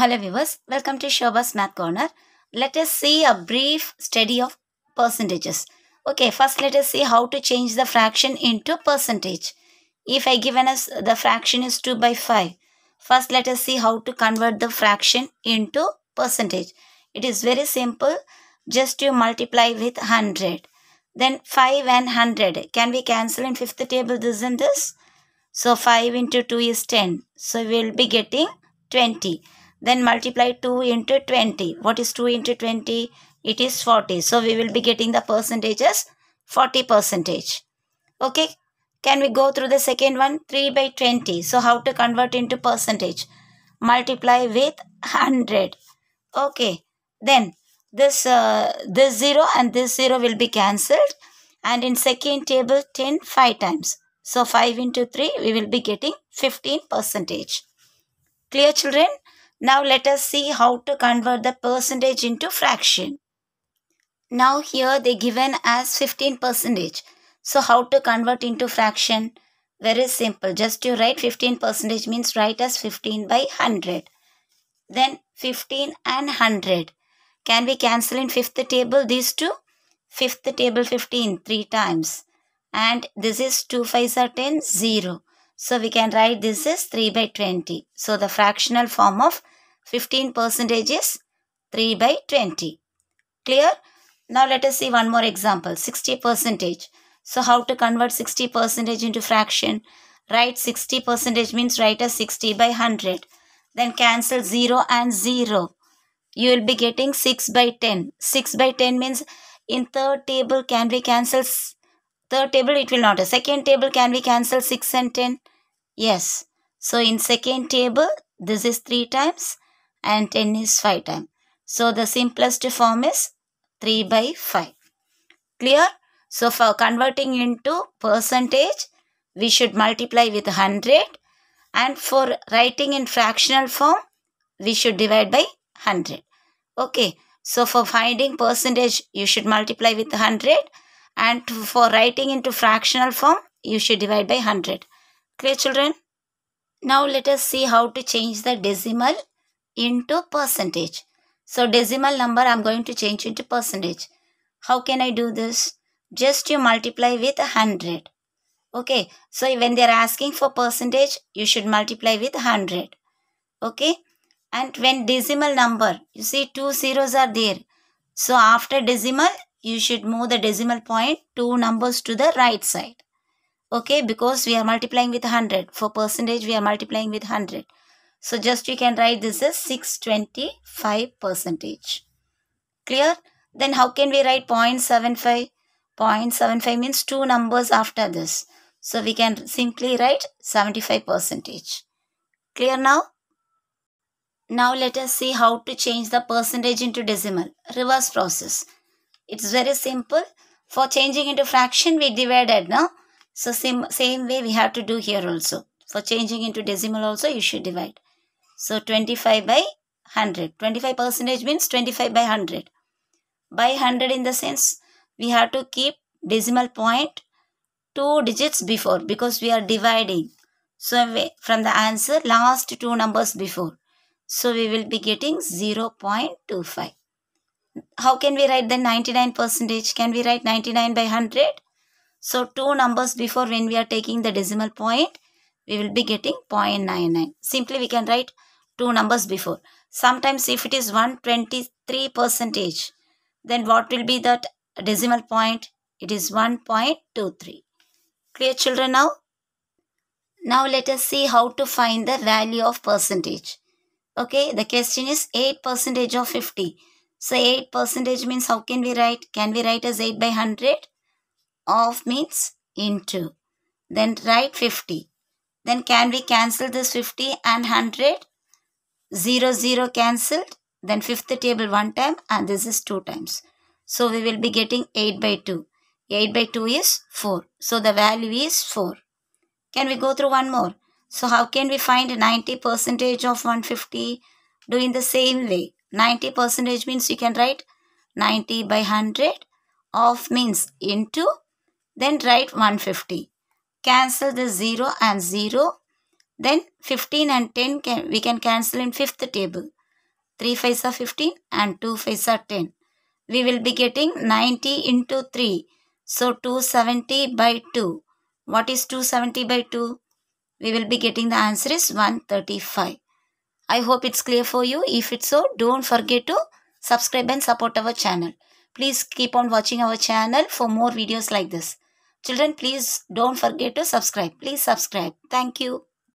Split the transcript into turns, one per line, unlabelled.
Hello viewers, welcome to Shoba's Math Corner. Let us see a brief study of percentages. Okay, first let us see how to change the fraction into percentage. If I given us the fraction is 2 by 5, first let us see how to convert the fraction into percentage. It is very simple, just you multiply with 100. Then 5 and 100, can we cancel in fifth table this and this? So 5 into 2 is 10. So we will be getting 20 then multiply 2 into 20 what is 2 into 20 it is 40 so we will be getting the percentages 40 percentage okay can we go through the second one 3 by 20 so how to convert into percentage multiply with 100 okay then this uh, this 0 and this 0 will be cancelled and in second table 10 5 times so 5 into 3 we will be getting 15 percentage clear children now let us see how to convert the percentage into fraction. Now here they given as 15 percentage. So how to convert into fraction? Very simple. Just you write 15 percentage means write as 15 by 100. Then 15 and 100. Can we cancel in fifth table these two? Fifth table 15 three times. And this is 2 5s are 10 0. So we can write this as 3 by 20. So the fractional form of 15 percentage is 3 by 20. Clear? Now let us see one more example. 60 percentage. So how to convert 60 percentage into fraction? Write 60 percentage means write as 60 by 100. Then cancel 0 and 0. You will be getting 6 by 10. 6 by 10 means in third table can we cancel third table it will not. A second table can we cancel 6 and 10? Yes. So in second table, this is 3 times and 10 is 5 times. So the simplest form is 3 by 5. Clear? So for converting into percentage, we should multiply with 100 and for writing in fractional form, we should divide by 100. Okay. So for finding percentage, you should multiply with 100 and for writing into fractional form, you should divide by 100. Clear children? Now let us see how to change the decimal into percentage. So decimal number I am going to change into percentage. How can I do this? Just you multiply with 100. Okay, so when they are asking for percentage, you should multiply with 100. Okay, and when decimal number, you see two zeros are there. So after decimal, you should move the decimal point two numbers to the right side okay because we are multiplying with 100 for percentage we are multiplying with 100 so just you can write this is 625 percentage clear then how can we write 0.75 0.75 means two numbers after this so we can simply write 75 percentage clear now now let us see how to change the percentage into decimal reverse process it's very simple for changing into fraction we divided now so same, same way we have to do here also. For changing into decimal also you should divide. So 25 by 100. 25 percentage means 25 by 100. By 100 in the sense we have to keep decimal point two digits before because we are dividing. So from the answer last two numbers before. So we will be getting 0 0.25. How can we write the 99 percentage? Can we write 99 by 100? So two numbers before when we are taking the decimal point, we will be getting 0.99. Simply we can write two numbers before. Sometimes if it is 123 percentage, then what will be that decimal point? It is 1.23. Clear children now? Now let us see how to find the value of percentage. Okay, the question is 8 percentage of 50. So 8 percentage means how can we write? Can we write as 8 by 100? of means into. Then write 50. Then can we cancel this 50 and 100? 0, 0 cancelled. Then fifth table one time and this is two times. So we will be getting 8 by 2. 8 by 2 is 4. So the value is 4. Can we go through one more? So how can we find 90 percentage of 150? Doing the same way. 90 percentage means you can write 90 by 100 of means into then write 150. Cancel the 0 and 0. Then 15 and 10 can, we can cancel in fifth table. 3 5s are 15 and 2 5s are 10. We will be getting 90 into 3. So 270 by 2. What is 270 by 2? We will be getting the answer is 135. I hope it's clear for you. If it's so, don't forget to subscribe and support our channel. Please keep on watching our channel for more videos like this. Children, please don't forget to subscribe. Please subscribe. Thank you.